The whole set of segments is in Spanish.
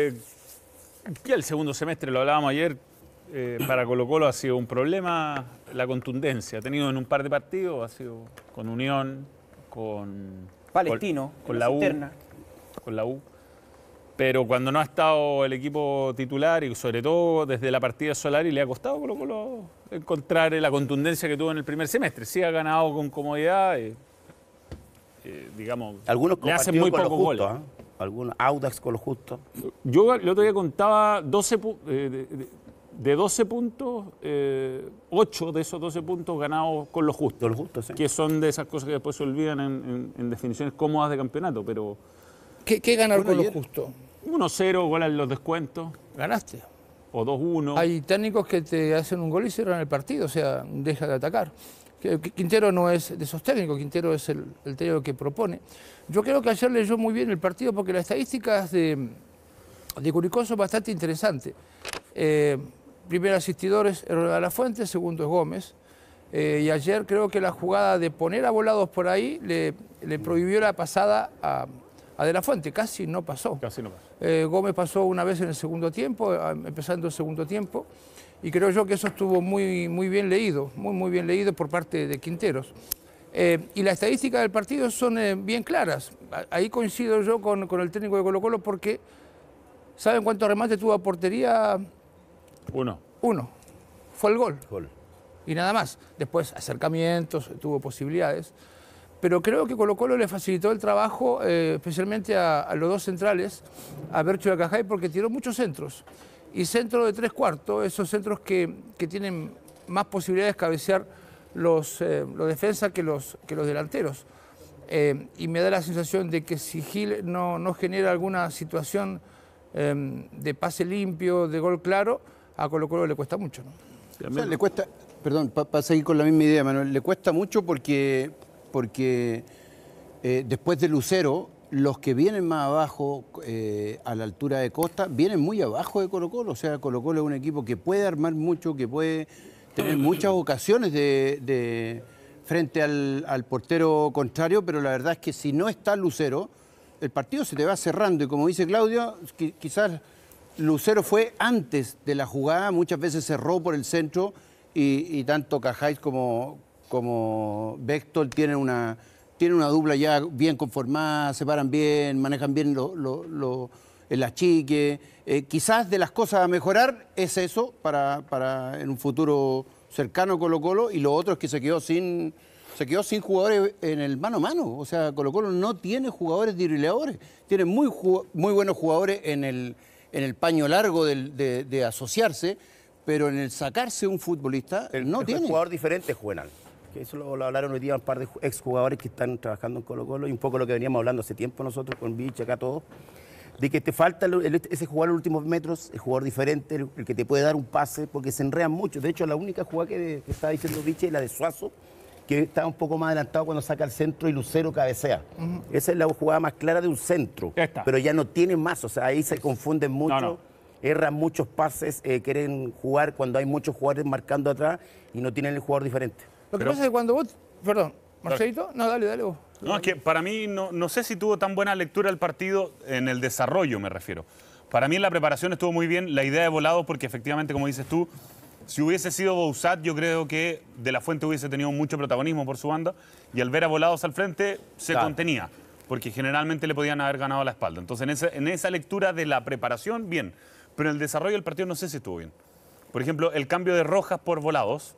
Eh, ya el segundo semestre, lo hablábamos ayer, eh, para Colo Colo ha sido un problema la contundencia. Ha tenido en un par de partidos, ha sido con Unión, con... Palestino, con, la, U. Con la U. Pero cuando no ha estado el equipo titular y sobre todo desde la partida solar Y le ha costado Colo Colo encontrar la contundencia que tuvo en el primer semestre. Sí ha ganado con comodidad, y eh, digamos, Algunos le hacen muy pocos goles. ¿Alguno? Audax con lo justo. Yo el otro día contaba 12 eh, de, 12 puntos, eh, 8 de esos 12 puntos ganados con lo justo. Con lo justo, sí. Que son de esas cosas que después se olvidan en, en, definiciones cómodas de campeonato, pero... ¿Qué, ganar con lo justo? 1-0, gol en los descuentos. Ganaste. O 2-1. Hay técnicos que te hacen un gol y cierran el partido, o sea, deja de atacar. Quintero no es de esos técnicos, Quintero es el, técnico que propone. Yo creo que ayer leyó muy bien el partido porque las estadísticas de, de Curicó son bastante interesantes. Eh, primer asistidor es de la Fuente, segundo es Gómez. Eh, y ayer creo que la jugada de poner a volados por ahí le, prohibió la pasada a, De la Fuente. Casi no pasó. Casi no pasó. Eh, Gómez pasó una vez en el segundo tiempo, em, empezando el segundo tiempo y creo yo que eso estuvo muy, muy bien leído, muy, muy bien leído por parte de Quinteros. Eh, y las estadísticas del partido son eh, bien claras. Ahí coincido yo con, el técnico de Colo Colo porque, ¿saben cuántos remates tuvo a portería? Uno. Uno. Fue el gol. Y nada más. Después acercamientos, tuvo posibilidades. Pero creo que Colo Colo le facilitó el trabajo, eh, especialmente a, los dos centrales, a Bercho y a Cajay, porque tiró muchos centros y centro de tres cuartos, esos centros que, tienen más posibilidades de cabecear los, eh, defensas que los, que los delanteros. Eh, y me da la sensación de que si Gil no, no genera alguna situación em, de pase limpio, de gol claro, a Colo Colo le cuesta mucho. le cuesta, perdón, para seguir con la misma idea, Manuel, le cuesta mucho porque, porque eh, después de Lucero los que vienen más abajo eh, a la altura de Costa vienen muy abajo de Colo Colo. O sea, Colo Colo es un equipo que puede armar mucho, que puede tener muchas ocasiones de, frente al, portero contrario, pero la verdad es que si no está Lucero, el partido se te va cerrando. Y como dice Claudio, quizás Lucero fue antes de la jugada, muchas veces cerró por el centro y, tanto Cajáis como, como tienen una tiene una dupla ya bien conformada, se paran bien, manejan bien las lo, el eh, quizás de las cosas a mejorar es eso para, para en un futuro cercano Colo Colo y lo otro es que se quedó sin, se quedó sin jugadores en el mano a mano. O sea, Colo Colo no tiene jugadores dirileadores, tiene muy, muy buenos jugadores en el, en el paño largo de, asociarse, pero en el sacarse un futbolista el, no tiene. Un jugador diferente, Juvenal eso lo, hablaron hoy día un par de exjugadores que están trabajando en Colo Colo y un poco lo que veníamos hablando hace tiempo nosotros con Vich, acá todos, de que te falta ese jugador en los últimos metros, el jugador diferente, el, que te puede dar un pase, porque se enrean mucho. De hecho, la única jugada que, está estaba diciendo Vich es la de Suazo, que está un poco más adelantado cuando saca el centro y Lucero cabecea. Esa es la jugada más clara de un centro, pero ya no tiene más, o sea, ahí se confunden mucho. erran muchos pases, eh, quieren jugar cuando hay muchos jugadores marcando atrás y no tienen el jugador diferente. Lo que pasa es que cuando vos. Perdón, Marcelito. No, dale, dale vos. No, es que para mí no, no sé si tuvo tan buena lectura el partido en el desarrollo, me refiero. Para mí la preparación estuvo muy bien, la idea de Volados porque efectivamente, como dices tú, si hubiese sido bousat yo creo que De La Fuente hubiese tenido mucho protagonismo por su banda y al ver a Volados al frente se contenía, porque generalmente le podían haber ganado la espalda. Entonces, en esa, en esa lectura de la preparación, bien, pero en el desarrollo del partido no sé si estuvo bien. Por ejemplo, el cambio de Rojas por Volados,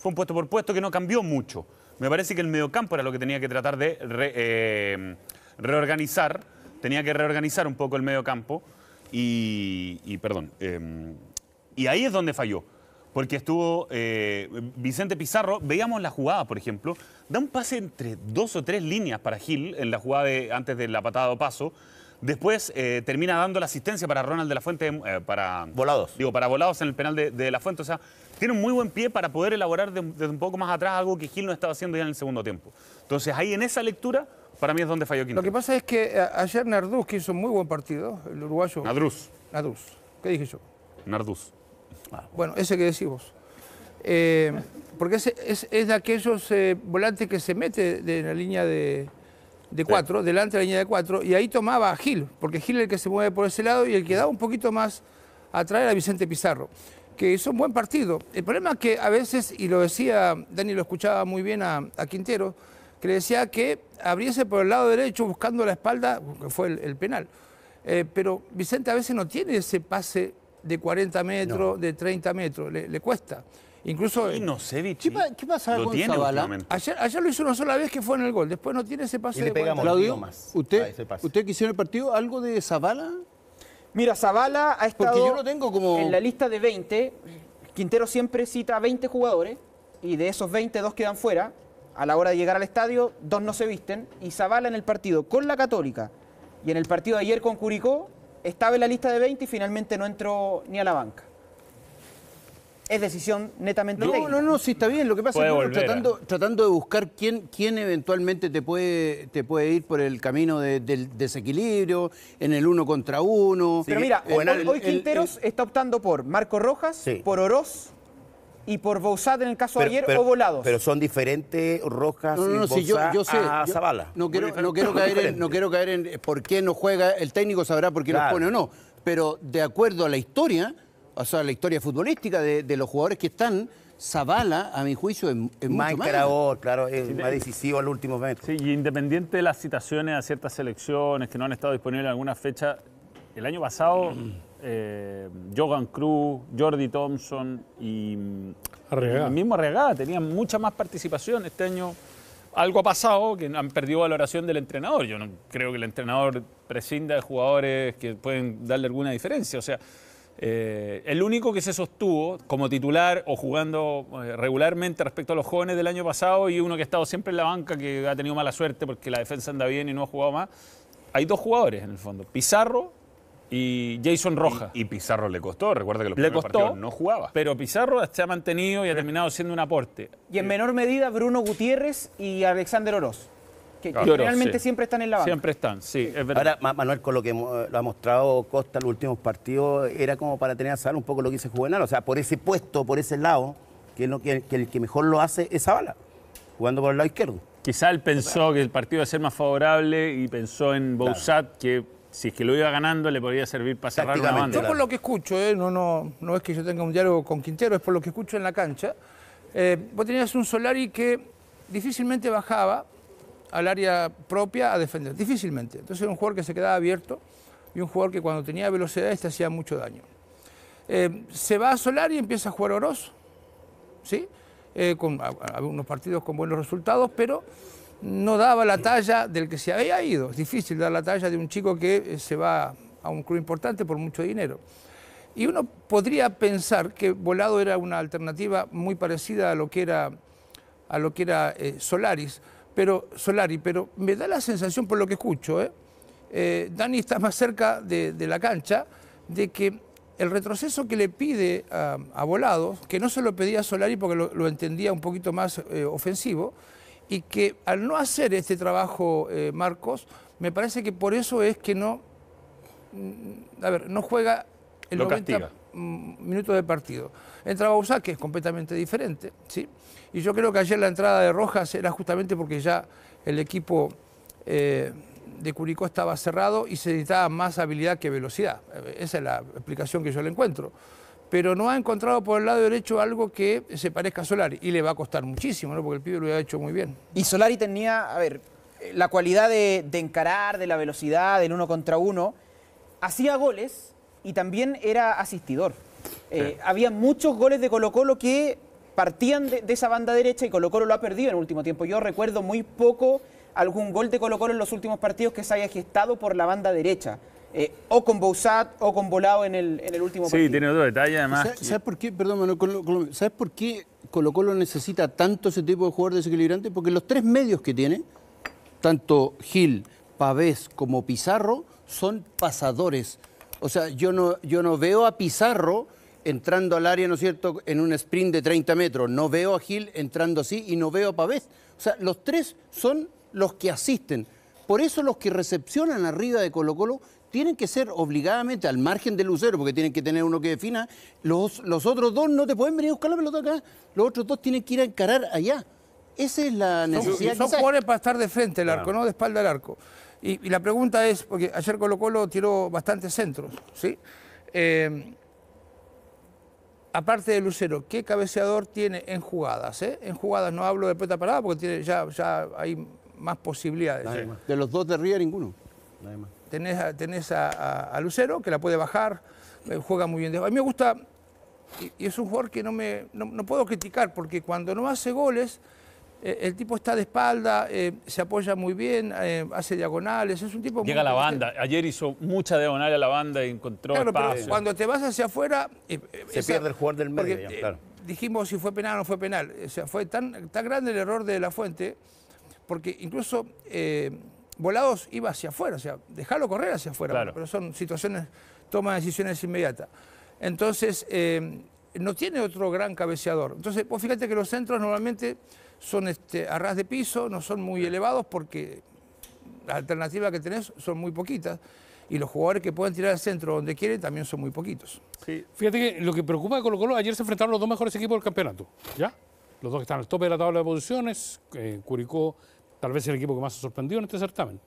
fue un puesto por puesto que no cambió mucho. Me parece que el mediocampo era lo que tenía que tratar de eh, reorganizar, tenía que reorganizar un poco el mediocampo y, y perdón, em, y ahí es donde falló. Porque estuvo eh, Vicente Pizarro, veíamos la jugada, por ejemplo, da un pase entre dos o tres líneas para Gil en la jugada de, antes de la patada de paso, Después eh, termina dando la asistencia para Ronald de la Fuente, eh, para... Volados. Digo, para Volados en el penal de, de la Fuente. O sea, tiene un muy buen pie para poder elaborar desde un poco más atrás algo que Gil no estaba haciendo ya en el segundo tiempo. Entonces ahí en esa lectura para mí es donde falló Quintero. Lo que pasa es que eh, ayer Narduz, que hizo un muy buen partido, el uruguayo... Narduz. Narduz. ¿Qué dije yo? Narduz. Ah, bueno, ese que decís vos. porque es, es, de aquellos volantes que se mete de, en la línea de, de cuatro, delante de la línea de cuatro, y ahí tomaba a Gil, porque Gil es el que se mueve por ese lado y el que da un poquito más traer a Vicente Pizarro, que hizo un buen partido. El problema es que a veces, y lo decía, Dani lo escuchaba muy bien a, Quintero, que le decía que abriese por el lado derecho buscando la espalda, que fue el, penal. Eh, pero Vicente a veces no tiene ese pase de 40 metros, de 30 metros, le cuesta. Incluso. no ¿Qué, qué con Zavala? Ayer, lo hizo una sola vez que fue en el gol. Después no tiene ese pase Y le pegamos. ¿usted, que el partido algo de Zavala? Mira, Zavala ha en la lista de 20. Quintero siempre cita 20 jugadores y de esos 20, dos quedan fuera. A la hora de llegar al estadio, dos no se visten. Y Zavala en el partido con la Católica y en el partido de ayer con Curicó estaba en la lista de 20 y finalmente no entró ni a la banca es decisión netamente no, técnica. No, no, sí, está bien. Lo que pasa es que tratando, tratando, de buscar quién, quién eventualmente te puede, te puede ir por el camino del desequilibrio, en el uno contra uno. Pero mira, hoy, Quinteros está optando por Marco Rojas, por Oroz, y por Bouzat en el caso de ayer o volados. Pero son diferentes Rojas no, no, y yo, sé, No quiero, caer en, no quiero caer por qué no juega, el técnico sabrá por qué lo pone o no, pero de acuerdo a la historia o la historia futbolística de, los jugadores que están. Zavala, a mi juicio, es, más claro, es más decisivo al último momento. Sí, y independiente de las citaciones a ciertas selecciones que no han estado disponibles en alguna fecha, el año pasado, mm. eh, Jogan Cruz, Jordi Thompson y mm, el mismo Arriagada tenían mucha más participación. Este año algo ha pasado que han perdido valoración del entrenador. Yo no creo que el entrenador prescinda de jugadores que pueden darle alguna diferencia. O sea, eh, el único que se sostuvo como titular o jugando eh, regularmente respecto a los jóvenes del año pasado y uno que ha estado siempre en la banca, que ha tenido mala suerte porque la defensa anda bien y no ha jugado más, hay dos jugadores en el fondo, Pizarro y Jason Rojas. Y, Pizarro le costó, recuerda que los le costó, partidos no jugaba. Pero Pizarro se ha mantenido y ha terminado siendo un aporte. Y en eh, menor medida Bruno Gutiérrez y Alexander Oroz que, realmente siempre están en la banca. Siempre están, sí, Ahora, Manuel, con lo que lo ha mostrado Costa en los últimos partidos, era como para tener a saber un poco lo que dice Juvenal, o sea, por ese puesto, por ese lado, que, el que mejor lo hace es Zavala, jugando por el lado izquierdo. Quizá él pensó que el partido iba a ser más favorable y pensó en Bouzat, que si es que lo iba ganando le podría servir para cerrar la banda. Yo por lo que escucho, eh, no, no, es que yo tenga un diálogo con Quintero, es por lo que escucho en la cancha. Eh, vos tenías un Solari que difícilmente bajaba, al área propia a defender, difícilmente. Entonces era un jugador que se quedaba abierto y un jugador que cuando tenía velocidad ...este hacía mucho daño. Eh, se va a solar y empieza a jugar Oroz, ¿sí? Eh, con algunos partidos con buenos resultados, pero no daba la talla del que se había ido. Es difícil dar la talla de un chico que eh, se va a un club importante por mucho dinero. Y uno podría pensar que Volado era una alternativa muy parecida a lo que era, a lo que era Solaris pero Solari, pero me da la sensación por lo que escucho, ¿eh? eh Dani está más cerca de, la cancha, de que el retroceso que le pide a, Volados, que no se lo pedía a Solari porque lo, entendía un poquito más eh, ofensivo, y que al no hacer este trabajo eh, Marcos, me parece que por eso es que no, mm, a ver, no juega el lo 90, Mm, minutos de partido. entraba Bausá, que es completamente diferente, ¿sí? Y yo creo que ayer la entrada de Rojas era justamente porque ya el equipo eh, de Curicó estaba cerrado y se necesitaba más habilidad que velocidad. Eh, esa es la explicación que yo le encuentro. Pero no ha encontrado por el lado derecho algo que se parezca a Solari. Y le va a costar muchísimo, ¿no? Porque el pibe lo ha hecho muy bien. Y Solari tenía, a ver, eh, la cualidad de, de encarar, de la velocidad, del uno contra uno. Hacía goles, y también era asistidor. Eh, había muchos goles de Colo Colo que partían de, esa banda derecha y Colo Colo lo ha perdido en el último tiempo. Yo recuerdo muy poco algún gol de Colo Colo en los últimos partidos que se haya gestado por la banda derecha. Eh, o con Bouzat o con Volado en el, último partido. Sí, tiene otro detalle además. ¿Sabes, por qué, perdón, Colo, ¿sabes por qué Colo Colo necesita tanto ese tipo de jugador desequilibrante? Porque los tres medios que tiene, tanto Gil, Pavés como Pizarro, son pasadores o sea, yo no, yo no veo a Pizarro entrando al área, ¿no es cierto?, en un sprint de 30 metros. No veo a Gil entrando así y no veo a Pavés. O sea, los tres son los que asisten. Por eso los que recepcionan arriba de Colo Colo tienen que ser obligadamente al margen del lucero, porque tienen que tener uno que defina. Los, los otros dos no te pueden venir a buscar la pelota acá. Los otros dos tienen que ir a encarar allá. Esa es la necesidad. Son, son para estar de frente el arco, no de espalda al arco. Y, la pregunta es, porque ayer Colo Colo tiró bastantes centros, ¿sí? Eh, aparte de Lucero, ¿qué cabeceador tiene en jugadas? Eh? En jugadas no hablo de pelota parada porque ya, ya hay más posibilidades. ¿eh? De los dos de Ría, ninguno. Tenés, a, Lucero, que la puede bajar, juega muy bien. A mí me gusta, y, es un jugador que no, me, no puedo criticar, porque cuando no hace goles eh, el tipo está de espalda, eh, se apoya muy bien, eh, hace diagonales, es un tipo Llega muy... Llega la banda, ayer hizo mucha diagonal a la banda y encontró claro, cuando te vas hacia afuera... se pierde el jugador del medio, dijimos si fue penal o no fue penal. O sea, fue tan, tan grande el error de La Fuente, porque incluso Volados iba hacia afuera, o sea, dejarlo correr hacia afuera, pero son situaciones, toma decisiones inmediatas. Entonces, no tiene otro gran cabeceador. Entonces, pues fíjate que los centros normalmente son este, a ras de piso, no son muy elevados porque las alternativas que tenés son muy poquitas. Y los jugadores que pueden tirar al centro donde quieren también son muy poquitos. Sí. Fíjate que lo que preocupa de Colo Colo, ayer se enfrentaron los dos mejores equipos del campeonato. ¿Ya? Los dos que están al tope de la tabla de posiciones. Eh, Curicó, tal vez el equipo que más se sorprendió en este certamen.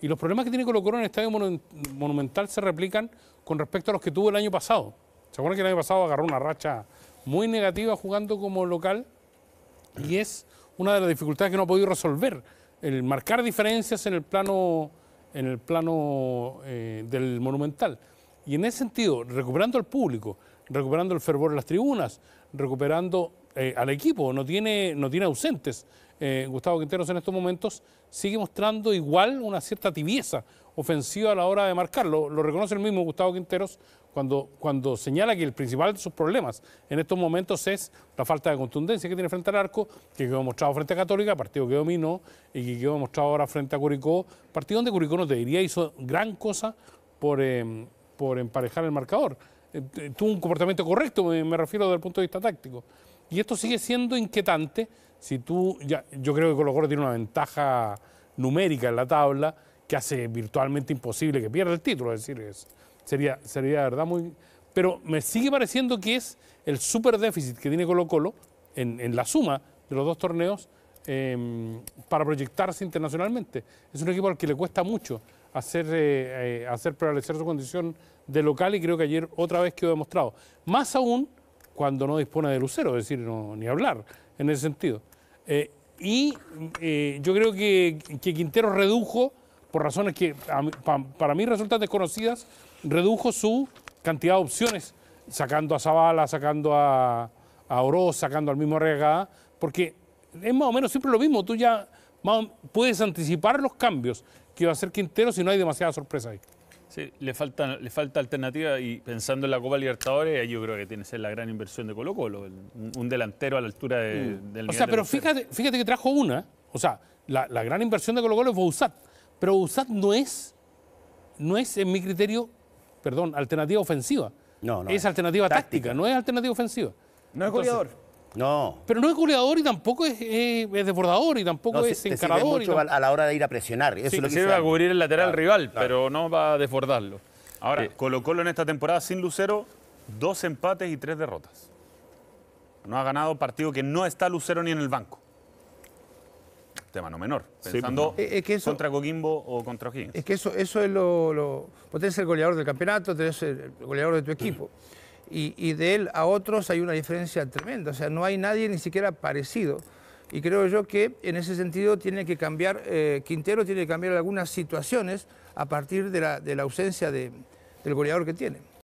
Y los problemas que tiene Colo Colo en el estadio Monumental se replican con respecto a los que tuvo el año pasado. ¿Se acuerdan que el año pasado agarró una racha muy negativa jugando como local? y es una de las dificultades que no ha podido resolver, el marcar diferencias en el plano, en el plano eh, del monumental. Y en ese sentido, recuperando al público, recuperando el fervor en las tribunas, recuperando eh, al equipo, no tiene, no tiene ausentes. Eh, Gustavo Quinteros en estos momentos sigue mostrando igual una cierta tibieza, ofensiva a la hora de marcarlo. Lo reconoce el mismo Gustavo Quinteros cuando, cuando señala que el principal de sus problemas en estos momentos es la falta de contundencia que tiene frente al arco, que quedó mostrado frente a Católica, partido que dominó, y que quedó mostrado ahora frente a Curicó, partido donde Curicó no te diría hizo gran cosa por, eh, por emparejar el marcador. Eh, tuvo un comportamiento correcto, me, refiero desde el punto de vista táctico. Y esto sigue siendo inquietante si tú, ya, yo creo que Colo Colo tiene una ventaja numérica en la tabla, que hace virtualmente imposible que pierda el título. Es decir, es, sería, sería verdad muy. Pero me sigue pareciendo que es el super déficit que tiene Colo Colo en, la suma de los dos torneos em, para proyectarse internacionalmente. Es un equipo al que le cuesta mucho hacer, eh, eh, hacer prevalecer su condición de local y creo que ayer otra vez quedó demostrado. Más aún cuando no dispone de Lucero, es decir, ni hablar en ese sentido. Eh, y yo creo que, que Quintero redujo por razones que para mí resultan desconocidas, redujo su cantidad de opciones, sacando a Zavala, sacando a, Oroz, sacando al mismo Arriagada, porque es más o menos siempre lo mismo, tú ya puedes anticipar los cambios que va a hacer Quintero si no hay demasiada sorpresa ahí. Sí, le, le falta alternativa y pensando en la Copa Libertadores, yo creo que tiene que ser la gran inversión de Colo Colo, un, delantero a la altura de, mm. del... O sea, pero fíjate, fíjate que trajo una, o sea, la, la gran inversión de Colo Colo es Bouzat, pero USAT no es, no es, en mi criterio, perdón, alternativa ofensiva. No, no. Es alternativa táctica, no es alternativa ofensiva. No es goleador. No. Pero no es goleador y tampoco es, desbordador y tampoco es te encarador. mucho a la hora de ir a presionar. sí, a cubrir el lateral rival, pero no va a desbordarlo. Ahora, colocólo en esta temporada sin Lucero, dos empates y tres derrotas. No ha ganado partido que no está Lucero ni en el banco mano menor. Pensando pues contra Coquimbo o contra O'Higgins. Es que eso, eso es lo, lo... Vos el goleador del campeonato, tenés el goleador de tu equipo. Y, de él a otros hay una diferencia tremenda. O sea, no hay nadie ni siquiera parecido. Y creo yo que en ese sentido tiene que cambiar, eh, Quintero tiene que cambiar algunas situaciones a partir de la, ausencia del goleador que tiene.